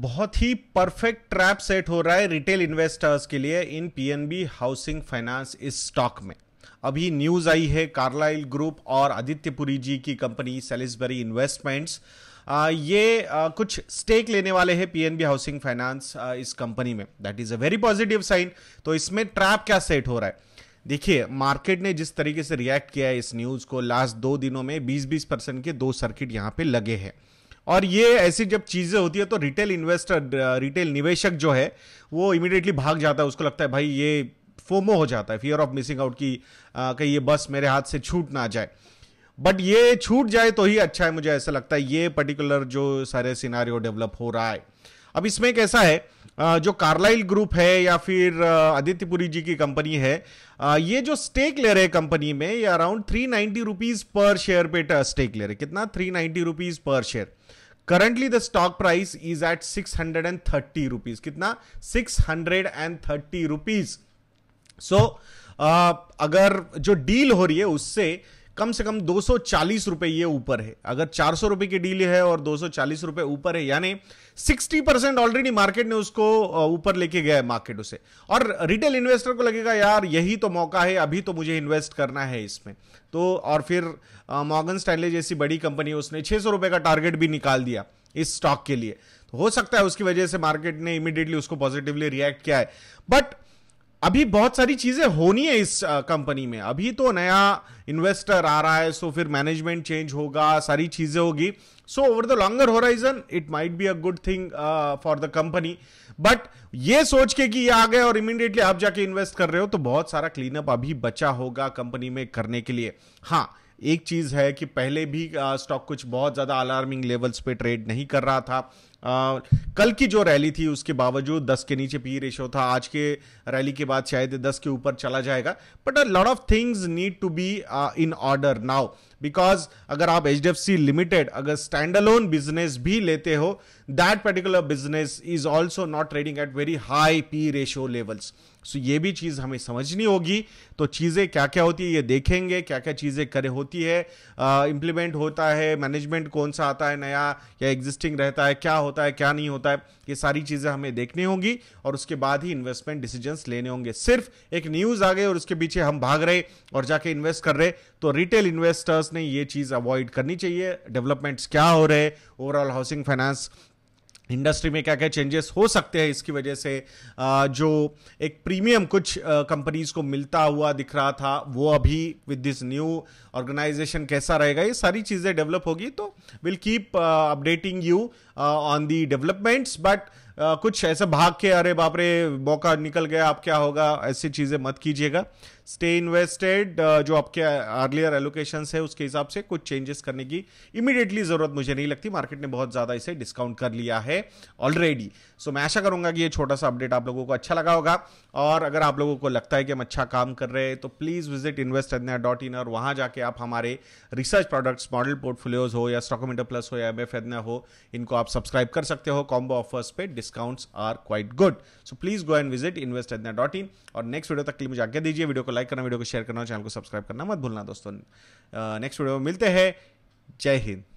बहुत ही perfect trap set हो रहा है रिटेल इन्वेस्टर्स के लिए इन पीएनबी हाउसिंग फाइनेंस इस स्टॉक में अभी न्यूज आई है कार्लाइल ग्रुप और आदित्यपुरी जी की कंपनी सेलिसबरी इन्वेस्टमेंट्स ये आ, कुछ स्टेक लेने वाले हैं पीएनबी हाउसिंग फाइनेंस इस कंपनी में that is a very positive sign तो इसमें ट्रैप क्या सेट हो रहा है देखिए मार्केट ने जिस तरीके से रिएक्ट किया है इस न्यूज को लास्ट दो दिनों में 20-20 परसेंट के दो सर्किट यहां पे लगे हैं और ये ऐसी जब चीज़ें होती है तो रिटेल इन्वेस्टर रिटेल निवेशक जो है वो इमिडिएटली भाग जाता है उसको लगता है भाई ये फोमो हो जाता है फियर ऑफ मिसिंग आउट की कहीं ये बस मेरे हाथ से छूट ना जाए बट ये छूट जाए तो ही अच्छा है मुझे ऐसा लगता है ये पर्टिकुलर जो सारे सिनारियो डेवलप हो रहा है अब इसमें कैसा है जो कार्लाइल ग्रुप है या फिर आदित्यपुरी जी की कंपनी है ये जो स्टेक ले रहे हैं कंपनी में ये around three ninety rupees per share पे स्टेक ले रहे कितना three ninety rupees per share currently the stock price is at six hundred and thirty rupees कितना six hundred and thirty rupees so अगर जो डील हो रही है उससे कम से कम दो सौ ये ऊपर है अगर चार सौ की डील है और दो सौ रुपए ऊपर है यानी 60 परसेंट ऑलरेडी मार्केट ने उसको ऊपर लेके गया है मार्केट उसे और रिटेल इन्वेस्टर को लगेगा यार यही तो मौका है अभी तो मुझे इन्वेस्ट करना है इसमें तो और फिर मॉगन स्टैंडले जैसी बड़ी कंपनी उसने छह सौ का टारगेट भी निकाल दिया इस स्टॉक के लिए तो हो सकता है उसकी वजह से मार्केट ने इमिडिएटली उसको पॉजिटिवली रिएक्ट किया है बट अभी बहुत सारी चीजें होनी है इस कंपनी में अभी तो नया इन्वेस्टर आ रहा है सो फिर मैनेजमेंट चेंज होगा सारी चीजें होगी so over the longer horizon it might be a good thing for the company but ये सोच के कि ये आ गए और इमीडिएटली आप जाके इन्वेस्ट कर रहे हो तो बहुत सारा क्लीनअप अभी बचा होगा कंपनी में करने के लिए हाँ एक चीज है कि पहले भी स्टॉक कुछ बहुत ज्यादा अलार्मिंग लेवल्स पे ट्रेड नहीं कर रहा था आ, कल की जो रैली थी उसके बावजूद दस के नीचे पी रेशो था आज के रैली के बाद शायद दस के ऊपर चला जाएगा but a lot of things need to be in order now because अगर आप H D F C limited अगर स्टैंड अलोन बिजनेस भी लेते हो that particular business is also not trading at very high P ratio levels so ये भी चीज़ हमें समझनी होगी तो चीज़ें क्या क्या होती है ये देखेंगे क्या क्या चीज़ें करे होती है इम्प्लीमेंट होता है मैनेजमेंट कौन सा आता है नया या एग्जिस्टिंग रहता है क्या होता होता है क्या नहीं होता है ये सारी चीज़ें हमें देखनी होंगी और उसके बाद ही इन्वेस्टमेंट डिसीजंस लेने होंगे सिर्फ एक न्यूज़ आ गई और उसके पीछे हम भाग रहे और जाके इन्वेस्ट कर रहे तो रिटेल इन्वेस्टर्स ने ये चीज़ अवॉइड करनी चाहिए डेवलपमेंट्स क्या हो रहे ओवरऑल हाउसिंग फाइनेंस इंडस्ट्री में क्या क्या चेंजेस हो सकते हैं इसकी वजह से जो एक प्रीमियम कुछ कंपनीज को मिलता हुआ दिख रहा था वो अभी विद दिस न्यू ऑर्गेनाइजेशन कैसा रहेगा ये सारी चीज़ें डेवलप होगी तो will keep updating you on the developments but uh, कुछ ऐसे भाग के अरे बाप रे मौका निकल गया आप क्या होगा ऐसी चीज़ें मत कीजिएगा स्टे इन्वेस्टेड जो आपके अर्लियर एलोकेशन है उसके हिसाब से कुछ चेंजेस करने की इमीडिएटली ज़रूरत मुझे नहीं लगती मार्केट ने बहुत ज़्यादा इसे डिस्काउंट कर लिया है ऑलरेडी सो so, मैं आशा करूंगा कि ये छोटा सा अपडेट आप लोगों को अच्छा लगा होगा और अगर आप लोगों को लगता है कि हम अच्छा काम कर रहे हैं तो please visit invest dot in और वहां जाके आप हमारे रिसर्च प्रोडक्ट्स मॉडल पोर्टफोलियोज हो या स्टॉकोमीटर प्लस हो या एम हो इनको आप सब्सक्राइब कर सकते हो कॉम्बो ऑफर्स पे discounts are quite good so please go and visit invest dot in और नेक्स्ट वीडियो तक के लिए मुझे आज्ञा दीजिए वीडियो को लाइक करना वीडियो को शेयर करना चैनल को सब्सक्राइब करना मत भूलना दोस्तों नेक्स्ट वीडियो में मिलते हैं जय हिंद